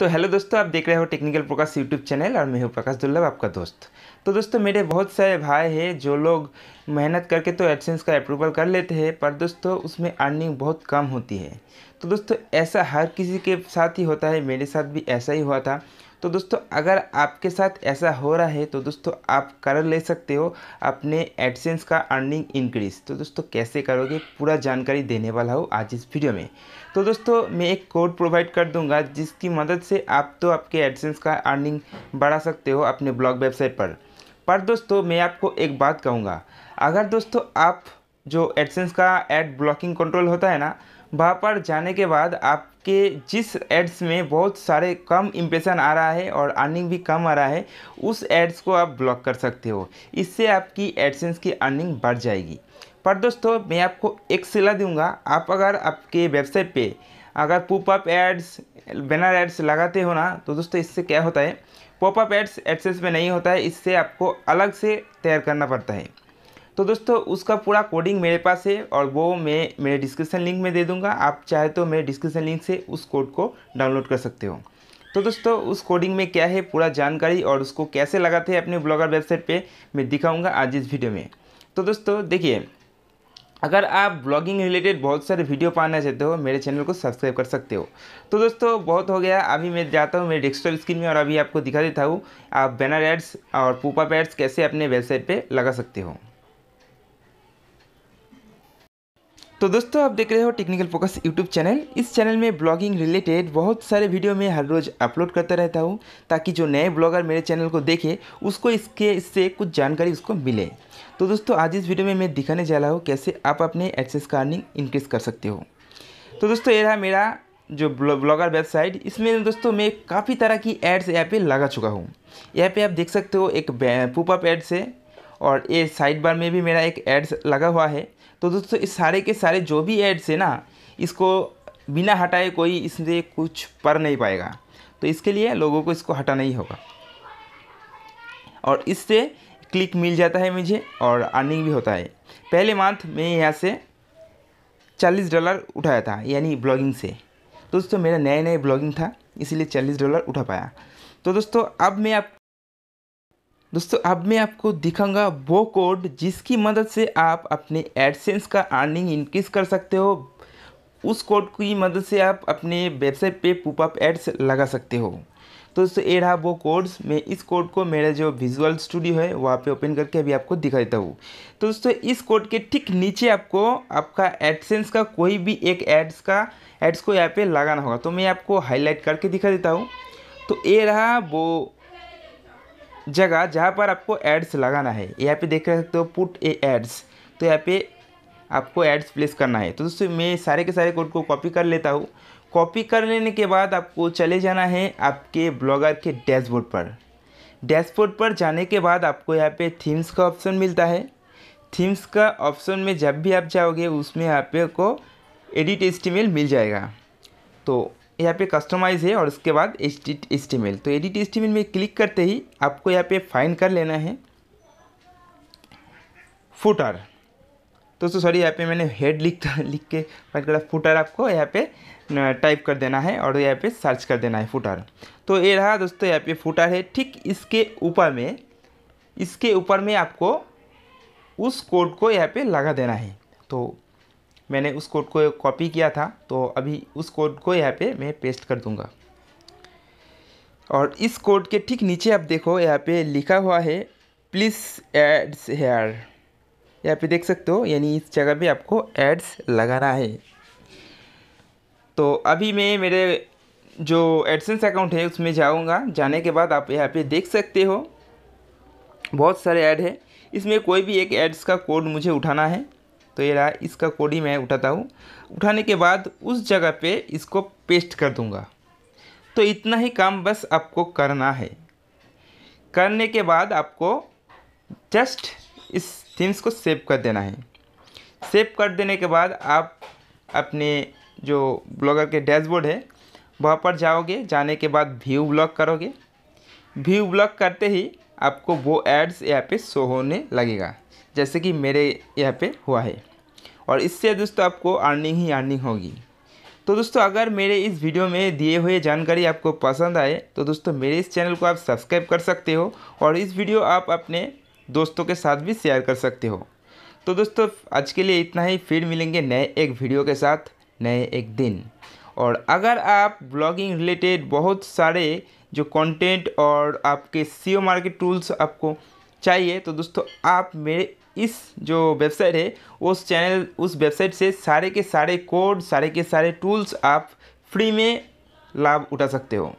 तो हेलो दोस्तों आप देख रहे हो टेक्निकल प्रकाश यूट्यूब चैनल और मैं हूँ प्रकाश दुर्लभ आपका दोस्त तो दोस्तों मेरे बहुत सारे भाई हैं जो लोग मेहनत करके तो एडसेंस का अप्रूवल कर लेते हैं पर दोस्तों उसमें अर्निंग बहुत कम होती है तो दोस्तों ऐसा हर किसी के साथ ही होता है मेरे साथ भी ऐसा ही हुआ था तो दोस्तों अगर आपके साथ ऐसा हो रहा है तो दोस्तों आप कर ले सकते हो अपने एडसेंस का अर्निंग इंक्रीज़ तो दोस्तों कैसे करोगे पूरा जानकारी देने वाला हो आज इस वीडियो में तो दोस्तों मैं एक कोड प्रोवाइड कर दूंगा जिसकी मदद से आप तो आपके एडसेंस का अर्निंग बढ़ा सकते हो अपने ब्लॉग वेबसाइट पर पर दोस्तों मैं आपको एक बात कहूँगा अगर दोस्तों आप जो एडसेंस का एड ब्लॉकिंग कंट्रोल होता है ना वहाँ पर जाने के बाद आपके जिस एड्स में बहुत सारे कम इम्प्रेशन आ रहा है और अर्निंग भी कम आ रहा है उस एड्स को आप ब्लॉक कर सकते हो इससे आपकी एडसेंस की अर्निंग बढ़ जाएगी पर दोस्तों मैं आपको एक सिला दूंगा आप अगर आपके वेबसाइट पे अगर पॉपअप एड्स बैनर एड्स लगाते हो ना तो दोस्तों इससे क्या होता है पॉपअप एड्स एडसेंस में नहीं होता है इससे आपको अलग से तैयार करना पड़ता है तो दोस्तों उसका पूरा कोडिंग मेरे पास है और वो मैं मेरे डिस्क्रिप्शन लिंक में दे दूंगा आप चाहे तो मेरे डिस्क्रिप्शन लिंक से उस कोड को डाउनलोड कर सकते हो तो दोस्तों उस कोडिंग में क्या है पूरा जानकारी और उसको कैसे लगाते हैं अपने ब्लॉगर वेबसाइट पर मैं दिखाऊँगा आज इस वीडियो में तो दोस्तों देखिए अगर आप ब्लॉगिंग रिलेटेड बहुत सारे वीडियो पाना चाहते हो मेरे चैनल को सब्सक्राइब कर सकते हो तो दोस्तों बहुत हो गया अभी मैं जाता हूँ मेरे डेस्कटॉप स्क्रीन में और अभी आपको दिखा देता हूँ आप बैनर एड्स और पूपा एड्स कैसे अपने वेबसाइट पर लगा सकते हो तो दोस्तों आप देख रहे हो टेक्निकल फोकस यूट्यूब चैनल इस चैनल में ब्लॉगिंग रिलेटेड बहुत सारे वीडियो में हर रोज़ अपलोड करता रहता हूँ ताकि जो नए ब्लॉगर मेरे चैनल को देखे उसको इसके इससे कुछ जानकारी उसको मिले तो दोस्तों आज इस वीडियो में मैं दिखाने जा रहा हूँ कैसे आप अपने एक्सेस का अर्निंग इंक्रीज़ कर सकते हो तो दोस्तों ये रहा मेरा जो ब्लॉगर वेबसाइट इसमें दोस्तों मैं काफ़ी तरह की एड्स यहाँ पे लगा चुका हूँ यहाँ पे आप देख सकते हो एक पुपअप एड्स है और ये साइड बार में भी मेरा एक एड्स लगा हुआ है तो दोस्तों इस सारे के सारे जो भी एड्स है ना इसको बिना हटाए कोई इसमें कुछ पढ़ नहीं पाएगा तो इसके लिए लोगों को इसको हटाना ही होगा और इससे क्लिक मिल जाता है मुझे और अर्निंग भी होता है पहले मंथ मैं यहाँ से चालीस डॉलर उठाया था यानी ब्लॉगिंग से दोस्तों मेरा नया नया ब्लॉगिंग था इसीलिए चालीस डॉलर उठा पाया तो दोस्तों अब मैं आप दोस्तों अब मैं आपको दिखाऊंगा वो कोड जिसकी मदद से आप अपने एडसेंस का अर्निंग इंक्रीज कर सकते हो उस कोड की मदद से आप अपने वेबसाइट पे पुपअप एड्स लगा सकते हो तो दोस्तों ये रहा वो कोड्स मैं इस कोड को मेरा जो विजुअल स्टूडियो है वहाँ पे ओपन करके अभी आपको दिखा देता हूँ तो दोस्तों इस कोड के ठीक नीचे आपको आपका एडसेंस का कोई भी एक एड्स का एड्स को यहाँ पे लगाना होगा तो मैं आपको हाईलाइट करके दिखा देता हूँ तो ये रहा वो जगह जहाँ पर आपको एड्स लगाना है यहाँ पे देख सकते हो पुट ए एड्स तो यहाँ पे आपको एड्स प्लेस करना है तो दोस्तों मैं सारे के सारे कोड को कॉपी कर लेता हूँ कॉपी कर लेने के बाद आपको चले जाना है आपके ब्लॉगर के डैशबोर्ड पर डैशबोर्ड पर जाने के बाद आपको यहाँ पे थीम्स का ऑप्शन मिलता है थीम्स का ऑप्शन में जब भी आप जाओगे उसमें यहाँ पे आपको एडिट एस्टिमेल मिल जाएगा तो यहाँ पे कस्टमाइज़ है और उसके बाद एडिट एस्टिमेल तो एडिट एस्टीमेल में क्लिक करते ही आपको यहाँ पे फाइन कर लेना है फुटर दोस्तों सॉरी यहाँ पे मैंने हेड लिख लिख के फाइन करा फुटर आपको यहाँ पे टाइप कर देना है और यहाँ पे सर्च कर देना है फुटर तो ये रहा दोस्तों यहाँ पे फुटर है ठीक इसके ऊपर में इसके ऊपर में आपको उस कोड को यहाँ पर लगा देना है तो मैंने उस कोड को कॉपी किया था तो अभी उस कोड को यहाँ पे मैं पेस्ट कर दूँगा और इस कोड के ठीक नीचे आप देखो यहाँ पे लिखा हुआ है प्लीज़ एड्स हेयर यहाँ पे देख सकते हो यानी इस जगह पे आपको एड्स लगाना है तो अभी मैं मेरे जो एडसेंस अकाउंट है उसमें जाऊँगा जाने के बाद आप यहाँ पे देख सकते हो बहुत सारे ऐड है इसमें कोई भी एक एड्स का कोड मुझे उठाना है तो ये रहा इसका कोड ही मैं उठाता हूँ उठाने के बाद उस जगह पे इसको पेस्ट कर दूँगा तो इतना ही काम बस आपको करना है करने के बाद आपको जस्ट इस थीम्स को सेव कर देना है सेव कर देने के बाद आप अपने जो ब्लॉगर के डैशबोर्ड है वहाँ पर जाओगे जाने के बाद व्यू ब्लॉक करोगे व्यू ब्लॉक करते ही आपको वो एड्स यहाँ पे शो होने लगेगा जैसे कि मेरे यहाँ पे हुआ है और इससे दोस्तों आपको अर्निंग ही अर्निंग होगी तो दोस्तों अगर मेरे इस वीडियो में दिए हुए जानकारी आपको पसंद आए तो दोस्तों मेरे इस चैनल को आप सब्सक्राइब कर सकते हो और इस वीडियो आप अपने दोस्तों के साथ भी शेयर कर सकते हो तो दोस्तों आज के लिए इतना ही फिर मिलेंगे नए एक वीडियो के साथ नए एक दिन और अगर आप ब्लॉगिंग रिलेटेड बहुत सारे जो कंटेंट और आपके सीओ मार्केट टूल्स आपको चाहिए तो दोस्तों आप मेरे इस जो वेबसाइट है उस चैनल उस वेबसाइट से सारे के सारे कोड सारे के सारे टूल्स आप फ्री में लाभ उठा सकते हो